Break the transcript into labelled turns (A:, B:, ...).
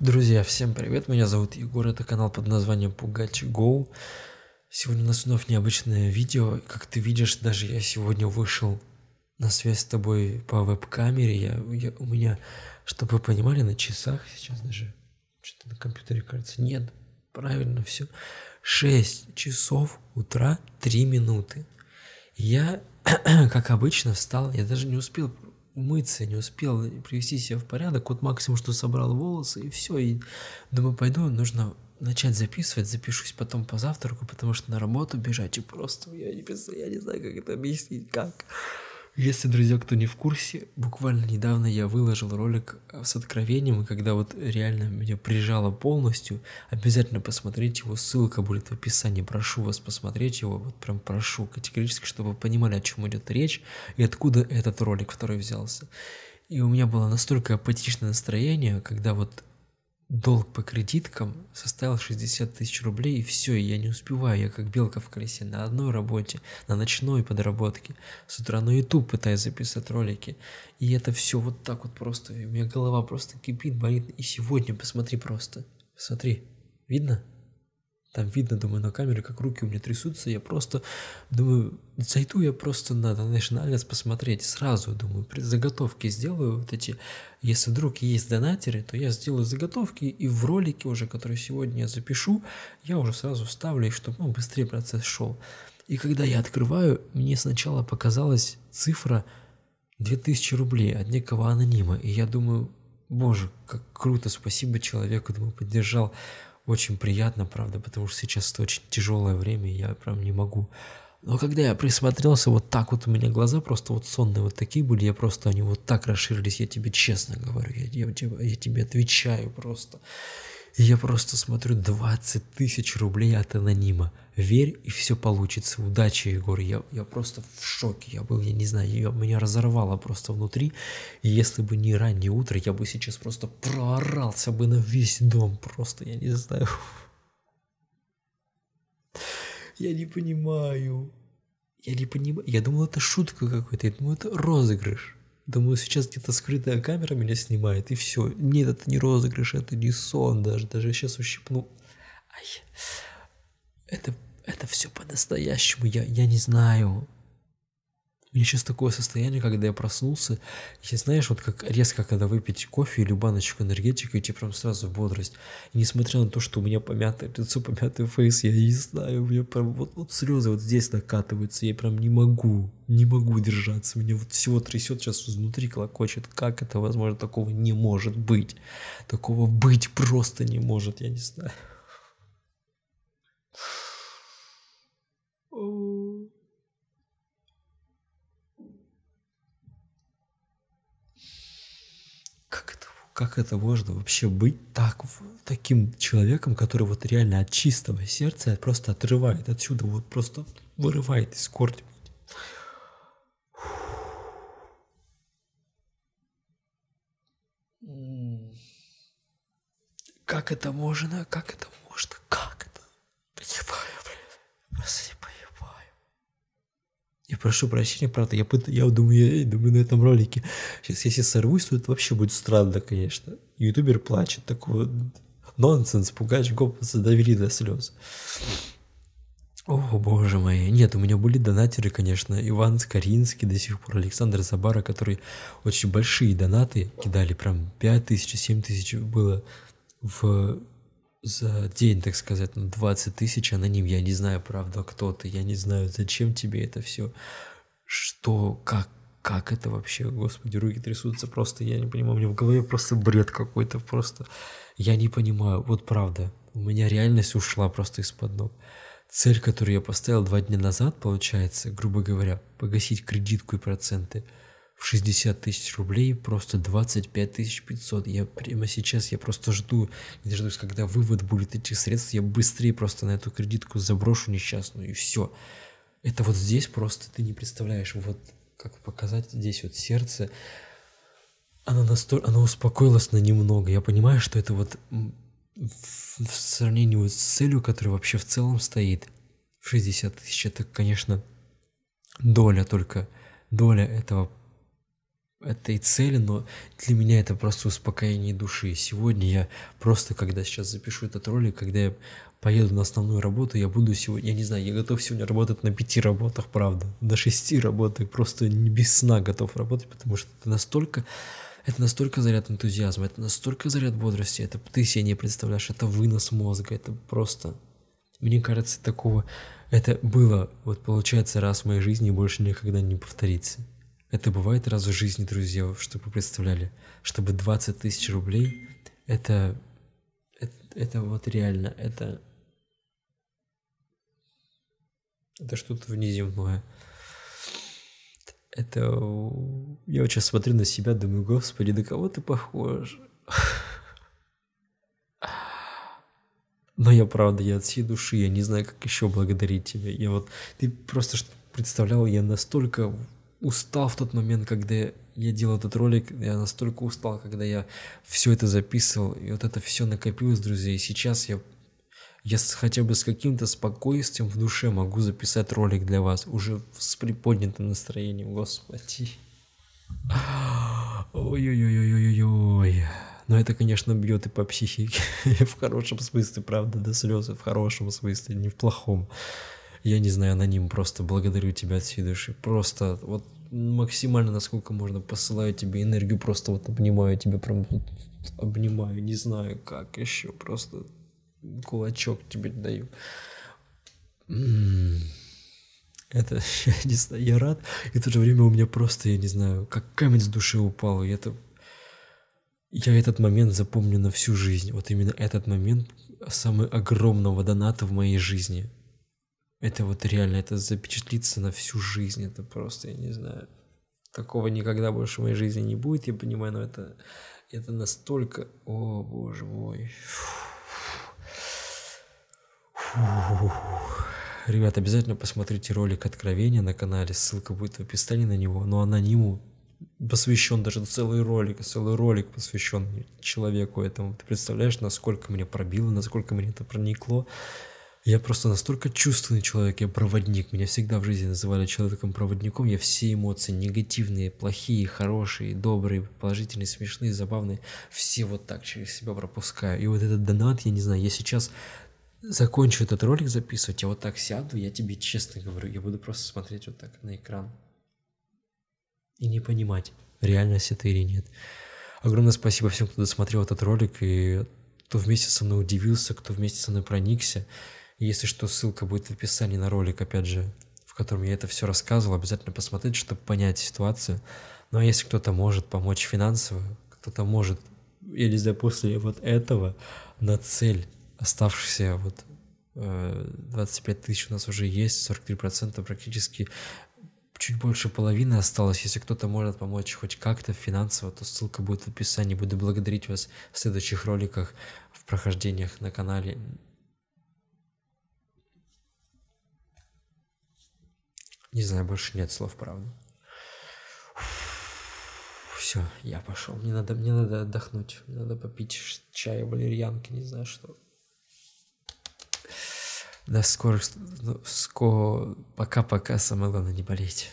A: Друзья, всем привет, меня зовут Егор, это канал под названием Пугач Гоу. Сегодня у нас вновь необычное видео, как ты видишь, даже я сегодня вышел на связь с тобой по веб-камере, я, я, у меня, чтобы вы понимали, на часах сейчас даже, что-то на компьютере кажется, нет, правильно все, 6 часов утра 3 минуты. Я, как обычно, встал, я даже не успел умыться, не успел привести себя в порядок, вот максимум, что собрал волосы, и все, и думаю, пойду, нужно начать записывать, запишусь потом по завтраку, потому что на работу бежать, и просто я не, я не знаю, как это объяснить, как. Если, друзья, кто не в курсе, буквально недавно я выложил ролик с откровением, и когда вот реально меня прижало полностью, обязательно посмотрите его, ссылка будет в описании, прошу вас посмотреть его, вот прям прошу категорически, чтобы вы понимали, о чем идет речь и откуда этот ролик второй взялся. И у меня было настолько апатичное настроение, когда вот Долг по кредиткам составил 60 тысяч рублей, и все, я не успеваю, я как белка в колесе, на одной работе, на ночной подработке, с утра на YouTube пытаюсь записать ролики, и это все вот так вот просто, и у меня голова просто кипит, болит, и сегодня, посмотри просто, смотри, видно? Там видно, думаю, на камере, как руки у меня трясутся. Я просто думаю, зайду я просто на, на посмотреть сразу. Думаю, заготовки сделаю вот эти. Если вдруг есть донатеры, то я сделаю заготовки и в ролике уже, который сегодня я запишу, я уже сразу вставлю, чтобы ну, быстрее процесс шел. И когда я открываю, мне сначала показалась цифра 2000 рублей от некого анонима. И я думаю, боже, как круто, спасибо человеку, думаю, поддержал очень приятно, правда, потому что сейчас это очень тяжелое время, и я прям не могу. Но когда я присмотрелся, вот так вот у меня глаза просто вот сонные вот такие были, я просто, они вот так расширились, я тебе честно говорю, я, я, я тебе отвечаю просто. И я просто смотрю 20 тысяч рублей от анонима. Верь, и все получится. Удачи, Егор. Я, я просто в шоке. Я был, я не знаю, ее меня разорвало просто внутри. И если бы не раннее утро, я бы сейчас просто проорался бы на весь дом. Просто, я не знаю. Я не понимаю. Я не понимаю. Я думал, это шутка какой-то. Я думал, это розыгрыш. Думаю, сейчас где-то скрытая камера меня снимает, и все. Нет, это не розыгрыш, это не сон даже. Даже сейчас ущипну. Ай. Это, это все по-настоящему. Я, я не знаю меня сейчас такое состояние, когда я проснулся, и знаешь, вот как резко, когда выпить кофе или баночку энергетика, и тебе прям сразу бодрость. И несмотря на то, что у меня помятое лицо, помятый фейс, я не знаю, у меня прям вот, вот слезы вот здесь накатываются, я прям не могу, не могу держаться, меня вот всего трясет, сейчас изнутри колокочет, как это возможно, такого не может быть, такого быть просто не может, я не знаю. как это можно вообще быть так, таким человеком, который вот реально от чистого сердца просто отрывает отсюда, вот просто вырывает из корня. Как это можно? Как это можно? Как? прошу прощения, правда, я, пыт... я думаю, я думаю на этом ролике. Сейчас, если сорвусь, то это вообще будет странно, конечно. Ютубер плачет, такой нонсенс, пугач гоп, довели до слез. О, боже мой. Нет, у меня были донатеры, конечно. Иван Скоринский до сих пор, Александр Забара, которые очень большие донаты кидали, прям 5 тысяч, 7 тысяч было в за день, так сказать, на 20 тысяч аноним. Я не знаю, правда, кто ты, я не знаю, зачем тебе это все, что, как, как это вообще, господи, руки трясутся, просто я не понимаю, у меня в голове просто бред какой-то, просто я не понимаю, вот правда, у меня реальность ушла просто из-под ног. Цель, которую я поставил два дня назад, получается, грубо говоря, погасить кредитку и проценты – в 60 тысяч рублей просто 25 тысяч 500. Я прямо сейчас, я просто жду, не дождусь, когда вывод будет этих средств, я быстрее просто на эту кредитку заброшу несчастную и все. Это вот здесь просто ты не представляешь, вот как показать здесь вот сердце, она настолько, она успокоилась на немного. Я понимаю, что это вот в сравнении вот с целью, которая вообще в целом стоит, в 60 тысяч, это, конечно, доля только, доля этого этой цели, но для меня это просто успокоение души. Сегодня я просто, когда сейчас запишу этот ролик, когда я поеду на основную работу, я буду сегодня, я не знаю, я готов сегодня работать на пяти работах, правда, на шести работах, просто не без сна готов работать, потому что это настолько, это настолько заряд энтузиазма, это настолько заряд бодрости, это ты себе не представляешь, это вынос мозга, это просто, мне кажется, такого, это было, вот получается, раз в моей жизни и больше никогда не повторится. Это бывает раз в жизни, друзья, чтобы вы представляли, чтобы 20 тысяч рублей, это, это, это вот реально, это, это что-то внеземное. Это... Я вот сейчас смотрю на себя, думаю, господи, на кого ты похож? Но я правда, я от всей души, я не знаю, как еще благодарить тебя. Я вот, ты просто представлял, я настолько устал в тот момент, когда я делал этот ролик, я настолько устал, когда я все это записывал, и вот это все накопилось, друзья, и сейчас я я хотя бы с каким-то спокойствием в душе могу записать ролик для вас, уже с приподнятым настроением, господи. Ой-ой-ой-ой-ой-ой. Но это, конечно, бьет и по психике, в хорошем смысле, правда, до слезы, в хорошем смысле, не в плохом. Я не знаю, аноним, просто благодарю тебя от всей души. Просто вот максимально, насколько можно, посылаю тебе энергию, просто вот обнимаю тебя, прям вот обнимаю, не знаю как еще, просто кулачок тебе даю. М-м-м. Это, я не знаю, я рад, и в то же время у меня просто, я не знаю, как камень с души упал, и это... Я этот момент запомню на всю жизнь, вот именно этот момент самый огромного доната в моей жизни. Это вот реально, это запечатлится на всю жизнь, это просто, я не знаю. Такого никогда больше в моей жизни не будет, я понимаю, но это, это настолько... О, боже мой. Фу. Ребят, обязательно посмотрите ролик откровения на канале, ссылка будет в описании на него, но анониму посвящен даже целый ролик, целый ролик посвящен человеку этому. Ты представляешь, насколько меня пробило, насколько мне это проникло. Я просто настолько чувственный человек, я проводник. Меня всегда в жизни называли человеком-проводником. Я все эмоции, негативные, плохие, хорошие, добрые, положительные, смешные, забавные, все вот так через себя пропускаю. И вот этот донат, я не знаю, я сейчас закончу этот ролик записывать, я вот так сяду, я тебе честно говорю, я буду просто смотреть вот так на экран и не понимать, реальность это или нет. Огромное спасибо всем, кто досмотрел этот ролик и кто вместе со мной удивился, кто вместе со мной проникся. Если что, ссылка будет в описании на ролик, опять же, в котором я это все рассказывал. Обязательно посмотрите, чтобы понять ситуацию. Ну а если кто-то может помочь финансово, кто-то может, я не после вот этого на цель оставшихся вот 25 э, тысяч у нас уже есть, 43% практически чуть больше половины осталось. Если кто-то может помочь хоть как-то финансово, то ссылка будет в описании. Буду благодарить вас в следующих роликах, в прохождениях на канале. Не знаю, больше нет слов, правда. Все, я пошел. Мне надо, мне надо отдохнуть. Мне надо попить чая, валерьянки, не знаю что. До скорых... ну Ско... Пока-пока, самое главное не болеть.